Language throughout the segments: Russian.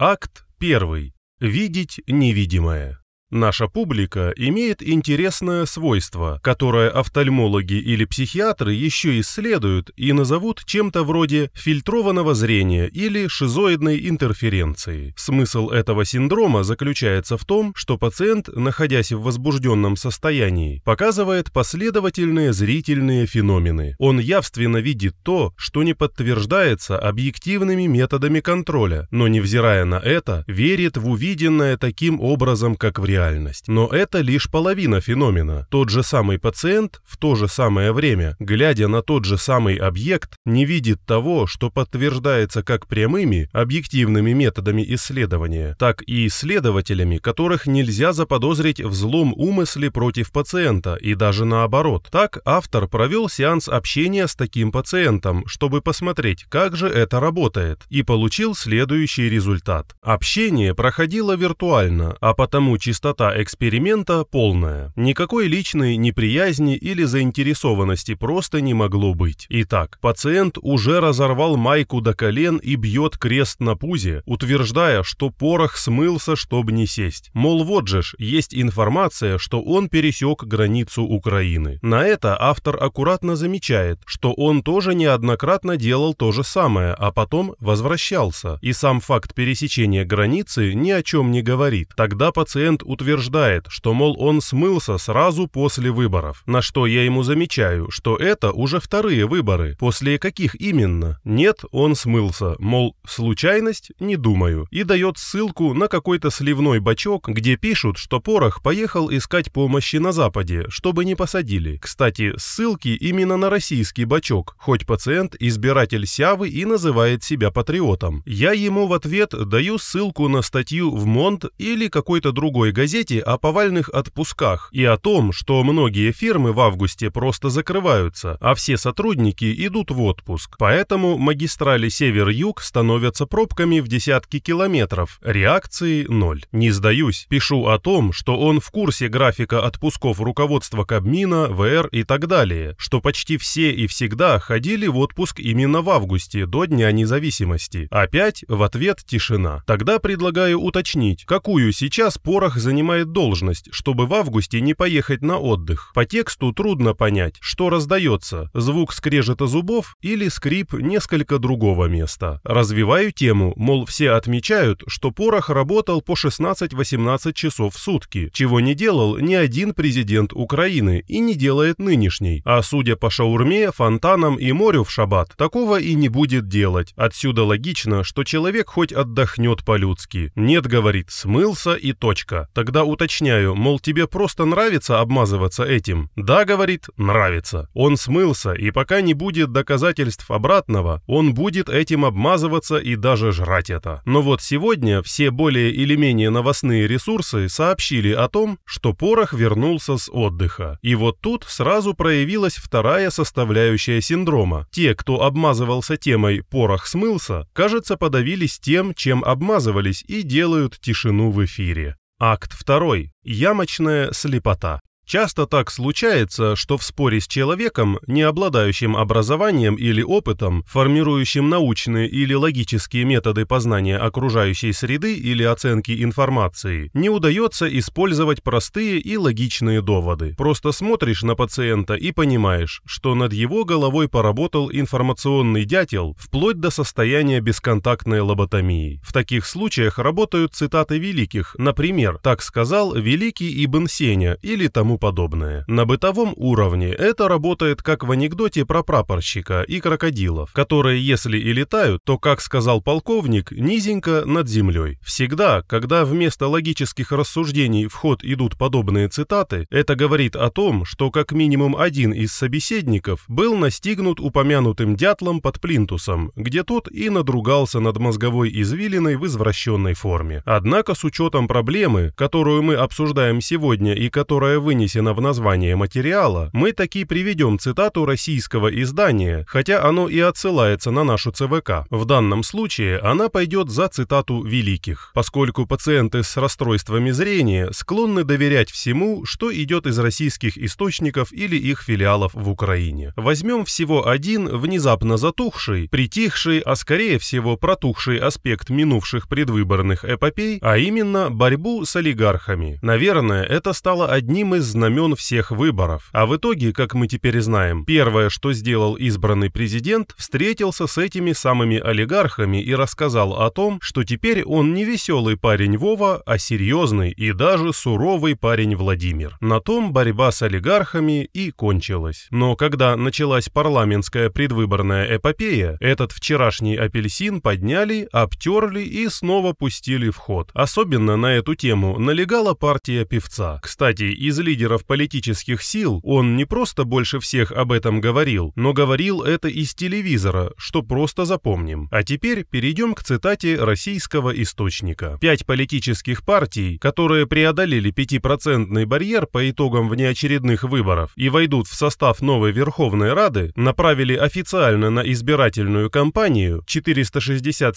Акт 1. Видеть невидимое. Наша публика имеет интересное свойство, которое офтальмологи или психиатры еще исследуют и назовут чем-то вроде фильтрованного зрения или шизоидной интерференции. Смысл этого синдрома заключается в том, что пациент, находясь в возбужденном состоянии, показывает последовательные зрительные феномены. Он явственно видит то, что не подтверждается объективными методами контроля, но, невзирая на это, верит в увиденное таким образом, как в реальности реальность. Но это лишь половина феномена. Тот же самый пациент в то же самое время, глядя на тот же самый объект, не видит того, что подтверждается как прямыми, объективными методами исследования, так и исследователями, которых нельзя заподозрить в злом умысле против пациента и даже наоборот. Так автор провел сеанс общения с таким пациентом, чтобы посмотреть, как же это работает, и получил следующий результат. Общение проходило виртуально, а потому чисто простота эксперимента полная. Никакой личной неприязни или заинтересованности просто не могло быть. Итак, пациент уже разорвал майку до колен и бьет крест на пузе, утверждая, что порох смылся, чтобы не сесть. Мол, вот же ж, есть информация, что он пересек границу Украины. На это автор аккуратно замечает, что он тоже неоднократно делал то же самое, а потом возвращался. И сам факт пересечения границы ни о чем не говорит. Тогда пациент утверждает, утверждает, что, мол, он смылся сразу после выборов, на что я ему замечаю, что это уже вторые выборы, после каких именно. Нет, он смылся, мол, случайность, не думаю, и дает ссылку на какой-то сливной бачок, где пишут, что Порох поехал искать помощи на Западе, чтобы не посадили. Кстати, ссылки именно на российский бачок, хоть пациент избиратель Сявы и называет себя патриотом. Я ему в ответ даю ссылку на статью в Монт или какой-то другой газете, газете о повальных отпусках и о том, что многие фирмы в августе просто закрываются, а все сотрудники идут в отпуск. Поэтому магистрали север-юг становятся пробками в десятки километров. Реакции ноль. Не сдаюсь. Пишу о том, что он в курсе графика отпусков руководства Кабмина, ВР и так далее, что почти все и всегда ходили в отпуск именно в августе, до Дня независимости. Опять в ответ тишина. Тогда предлагаю уточнить, какую сейчас порох занимает занимает должность, чтобы в августе не поехать на отдых. По тексту трудно понять, что раздается – звук скрежета зубов или скрип несколько другого места. Развиваю тему, мол, все отмечают, что Порох работал по 16-18 часов в сутки, чего не делал ни один президент Украины и не делает нынешний. А судя по шаурме, фонтанам и морю в шаббат, такого и не будет делать. Отсюда логично, что человек хоть отдохнет по-людски. Нет, говорит, смылся и точка. Так когда уточняю, мол, тебе просто нравится обмазываться этим? Да, говорит, нравится. Он смылся, и пока не будет доказательств обратного, он будет этим обмазываться и даже жрать это. Но вот сегодня все более или менее новостные ресурсы сообщили о том, что порох вернулся с отдыха. И вот тут сразу проявилась вторая составляющая синдрома. Те, кто обмазывался темой «порох смылся», кажется, подавились тем, чем обмазывались и делают тишину в эфире. Акт 2. Ямочная слепота. Часто так случается, что в споре с человеком, не обладающим образованием или опытом, формирующим научные или логические методы познания окружающей среды или оценки информации, не удается использовать простые и логичные доводы. Просто смотришь на пациента и понимаешь, что над его головой поработал информационный дятел вплоть до состояния бесконтактной лоботомии. В таких случаях работают цитаты великих, например, так сказал великий Ибн Сеня или тому подобное. На бытовом уровне это работает как в анекдоте про прапорщика и крокодилов, которые если и летают, то, как сказал полковник, низенько над землей. Всегда, когда вместо логических рассуждений в ход идут подобные цитаты, это говорит о том, что как минимум один из собеседников был настигнут упомянутым дятлом под плинтусом, где тот и надругался над мозговой извилиной в извращенной форме. Однако с учетом проблемы, которую мы обсуждаем сегодня и которая вынесена вынесено в название материала, мы таки приведем цитату российского издания, хотя оно и отсылается на нашу ЦВК. В данном случае она пойдет за цитату великих, поскольку пациенты с расстройствами зрения склонны доверять всему, что идет из российских источников или их филиалов в Украине. Возьмем всего один внезапно затухший, притихший, а скорее всего протухший аспект минувших предвыборных эпопей, а именно борьбу с олигархами. Наверное, это стало одним из знамен всех выборов. А в итоге, как мы теперь знаем, первое, что сделал избранный президент, встретился с этими самыми олигархами и рассказал о том, что теперь он не веселый парень Вова, а серьезный и даже суровый парень Владимир. На том борьба с олигархами и кончилась. Но когда началась парламентская предвыборная эпопея, этот вчерашний апельсин подняли, обтерли и снова пустили в ход. Особенно на эту тему налегала партия певца. Кстати, из лидеров лидеров политических сил, он не просто больше всех об этом говорил, но говорил это из телевизора, что просто запомним. А теперь перейдем к цитате российского источника. Пять политических партий, которые преодолели 5% барьер по итогам внеочередных выборов и войдут в состав новой Верховной Рады, направили официально на избирательную кампанию 467,4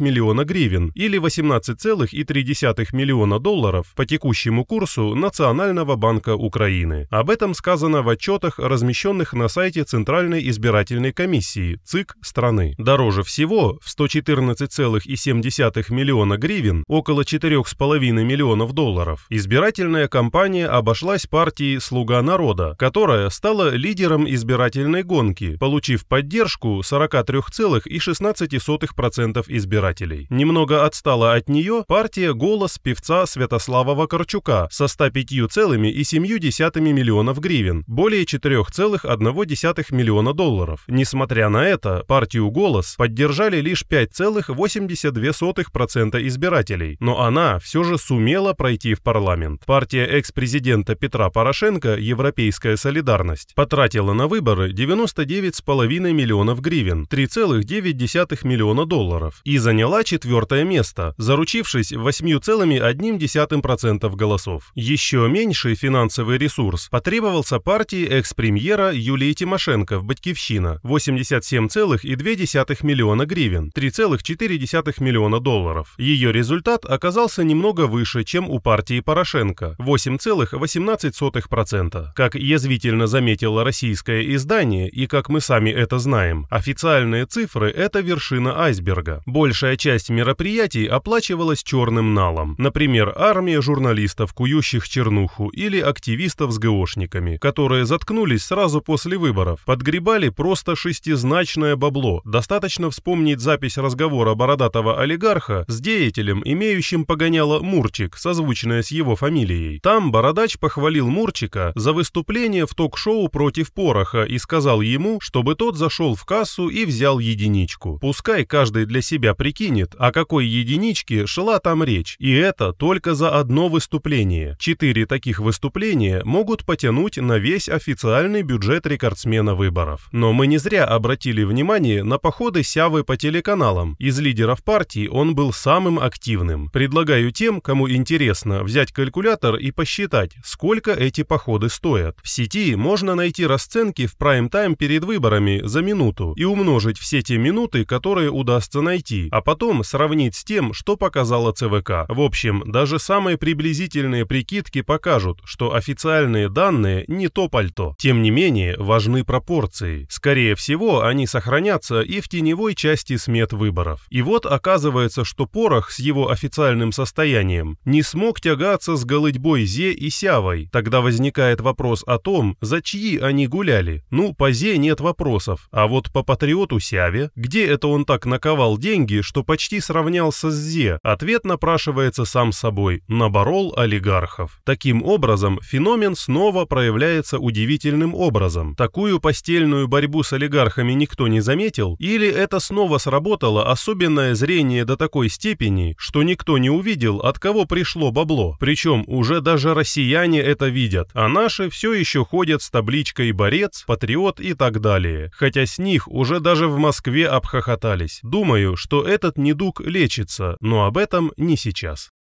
миллиона гривен или 18,3 миллиона долларов по текущему курсу Национального банка Украины. Об этом сказано в отчетах, размещенных на сайте Центральной избирательной комиссии ЦИК страны. Дороже всего в 114,7 миллиона гривен, около 4,5 миллионов долларов, избирательная кампания обошлась партии «Слуга народа», которая стала лидером избирательной гонки, получив поддержку 43,16% избирателей. Немного отстала от нее партия «Голос» певца Святослава Вакарчука со 105,7 миллионов гривен, более 4,1 миллиона долларов. Несмотря на это, партию «Голос» поддержали лишь 5,82% избирателей, но она все же сумела пройти в парламент. Партия экс-президента Петра Порошенко «Европейская солидарность» потратила на выборы 99,5 миллионов гривен, 3,9 миллиона долларов, и заняла четвертое место, заручившись 8,1% голосов. Еще меньший финансовый ресурс потребовался партии экс-премьера Юлии Тимошенко в «Батькивщина» 87,2 миллиона гривен, 3,4 миллиона долларов. Ее результат оказался немного выше, чем у партии Порошенко – 8,18%. Как язвительно заметило российское издание, и как мы сами это знаем, официальные цифры – это вершина айсберга. Большая часть мероприятий оплачивалась черным налом, например, армия журналистов, кующих критикующих чернуху, или активистов с ГОшниками, которые заткнулись сразу после выборов, подгребали просто шестизначное бабло. Достаточно вспомнить запись разговора бородатого олигарха с деятелем, имеющим погоняло Мурчик, созвучное с его фамилией. Там бородач похвалил Мурчика за выступление в ток-шоу против пороха и сказал ему, чтобы тот зашел в кассу и взял единичку. Пускай каждый для себя прикинет, о какой единичке шла там речь, и это только за одно выступление. Четыре таких выступления могут потянуть на весь официальный бюджет рекордсмена выборов. Но мы не зря обратили внимание на походы Сявы по телеканалам. Из лидеров партии он был самым активным. Предлагаю тем, кому интересно, взять калькулятор и посчитать, сколько эти походы стоят. В сети можно найти расценки в прайм-тайм перед выборами за минуту и умножить все те минуты, которые удастся найти, а потом сравнить с тем, что показала ЦВК. В общем, даже самые приблизительные прикидки прикидки покажут, что официальные данные не то пальто. Тем не менее, важны пропорции. Скорее всего, они сохранятся и в теневой части смет выборов. И вот оказывается, что Порох с его официальным состоянием не смог тягаться с голытьбой Зе и Сявой. Тогда возникает вопрос о том, за чьи они гуляли. Ну, по Зе нет вопросов, а вот по патриоту Сяве, где это он так наковал деньги, что почти сравнялся с Зе, ответ напрашивается сам собой – наборол олигархов примеров. Таким образом, феномен снова проявляется удивительным образом. Такую постельную борьбу с олигархами никто не заметил, или это снова сработало особенное зрение до такой степени, что никто не увидел, от кого пришло бабло. Причем уже даже россияне это видят, а наши все еще ходят с табличкой «борец», «патриот» и так далее. Хотя с них уже даже в Москве обхохотались. Думаю, что этот недуг лечится, но об этом не сейчас.